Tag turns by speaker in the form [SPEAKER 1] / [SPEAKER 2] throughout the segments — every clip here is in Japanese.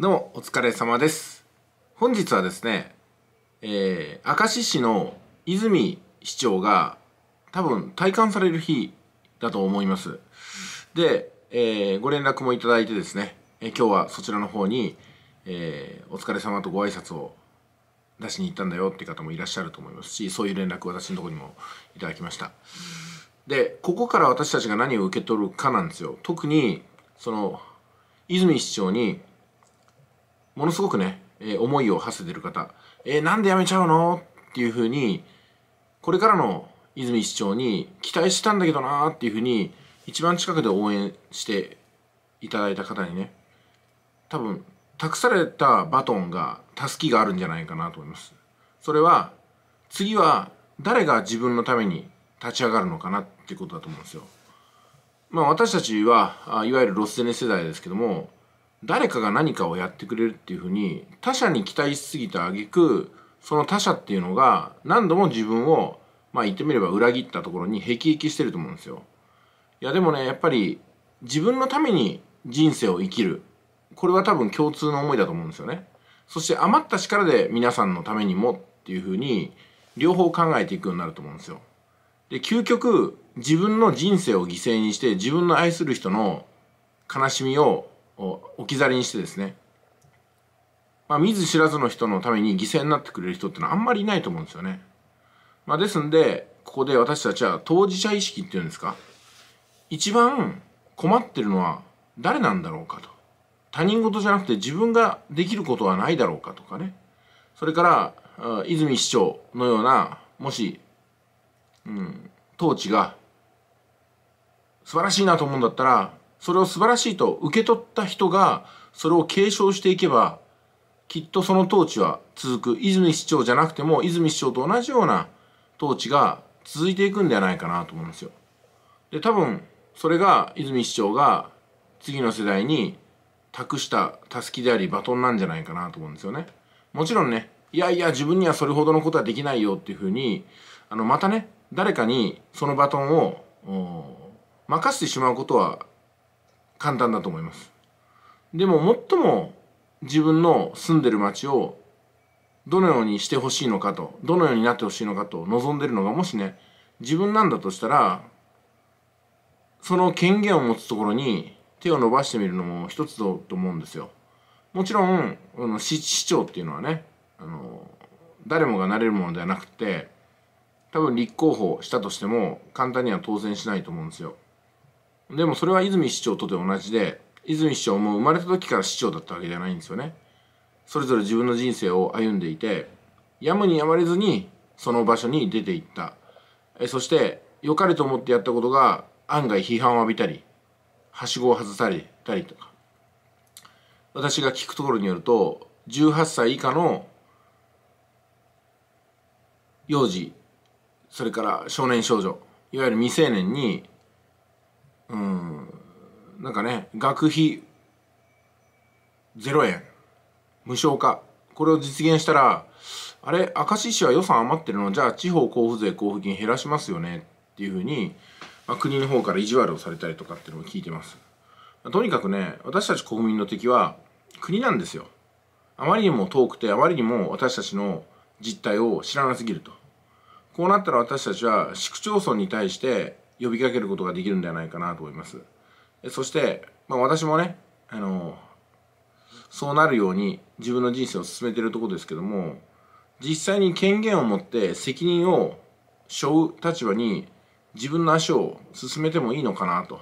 [SPEAKER 1] どうも、お疲れ様です。本日はですね、えー、明石市の泉市長が多分体感される日だと思います。で、えー、ご連絡もいただいてですね、えー、今日はそちらの方に、えー、お疲れ様とご挨拶を出しに行ったんだよって方もいらっしゃると思いますし、そういう連絡私のとこにもいただきました。で、ここから私たちが何を受け取るかなんですよ。特に、その、泉市長にものすごくね、えー、思いを馳せてる方、えー、なんで辞めちゃうのっていうふうに、これからの泉市長に期待したんだけどなーっていうふうに、一番近くで応援していただいた方にね、多分、託されたバトンが、助けがあるんじゃないかなと思います。それは、次は誰が自分のために立ち上がるのかなっていうことだと思うんですよ。まあ私たちは、いわゆるロスゼネ世代ですけども、誰かが何かをやってくれるっていうふうに他者に期待しすぎた挙句その他者っていうのが何度も自分をまあ言ってみれば裏切ったところにへきへきしてると思うんですよ。いやでもねやっぱり自分のために人生を生きるこれは多分共通の思いだと思うんですよね。そして余った力で皆さんのためにもっていうふうに両方考えていくようになると思うんですよ。で究極自分の人生を犠牲にして自分の愛する人の悲しみをを置き去りにしてですね、まあ、見ず知らずの人のために犠牲になってくれる人ってのはあんまりいないと思うんですよね。まあ、ですんでここで私たちは当事者意識っていうんですか一番困ってるのは誰なんだろうかと他人事じゃなくて自分ができることはないだろうかとかねそれから泉市長のようなもし、うん、統治が素晴らしいなと思うんだったらそれを素晴らしいと受け取った人がそれを継承していけばきっとその統治は続く泉市長じゃなくても泉市長と同じような統治が続いていくんではないかなと思うんですよ。で多分それが泉市長が次の世代に託したたすきでありバトンなんじゃないかなと思うんですよね。もちろんねいやいや自分にはそれほどのことはできないよっていうふうにあのまたね誰かにそのバトンを任せてしまうことは簡単だと思います。でも最も自分の住んでる街をどのようにしてほしいのかとどのようになってほしいのかと望んでるのがもしね自分なんだとしたらその権限を持つところに手を伸ばしてみるのも一つだと思うんですよ。もちろんあの市市長っていうのはねあの誰もがなれるものではなくて多分立候補したとしても簡単には当選しないと思うんですよ。でもそれは泉市長とで同じで泉市長も生まれた時から市長だったわけじゃないんですよね。それぞれ自分の人生を歩んでいてやむにやまれずにその場所に出ていったえそして良かれと思ってやったことが案外批判を浴びたりはしごを外されたりとか私が聞くところによると18歳以下の幼児それから少年少女いわゆる未成年にうん、なんかね、学費0円、無償化、これを実現したら、あれ、明石市は予算余ってるの、じゃあ地方交付税交付金減らしますよねっていうふうに、まあ、国の方から意地悪をされたりとかっていうのを聞いてます。とにかくね、私たち国民の敵は国なんですよ。あまりにも遠くて、あまりにも私たちの実態を知らなすぎると。こうなったら私たちは市区町村に対して呼びかけることができるんではないかなと思います。そして、まあ、私もね、あの、そうなるように自分の人生を進めてるとこですけども、実際に権限を持って責任を背負う立場に自分の足を進めてもいいのかなと。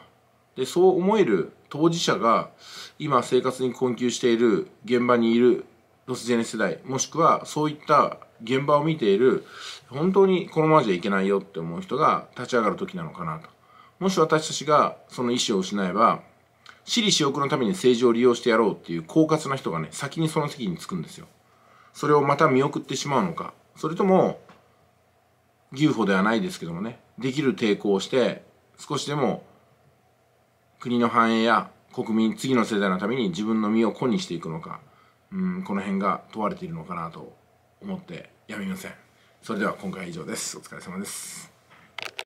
[SPEAKER 1] で、そう思える当事者が今生活に困窮している現場にいるロスジェネ世代、もしくはそういった現場を見ている本当にこのままじゃいけないよって思う人が立ち上がる時なのかなともし私たちがその意思を失えば私利私欲のために政治を利用してやろうっていう狡猾な人がね先にその席に着くんですよそれをまた見送ってしまうのかそれとも牛歩ではないですけどもねできる抵抗をして少しでも国の繁栄や国民次の世代のために自分の身を粉にしていくのか、うん、この辺が問われているのかなと思ってやめませんそれでは今回は以上ですお疲れ様です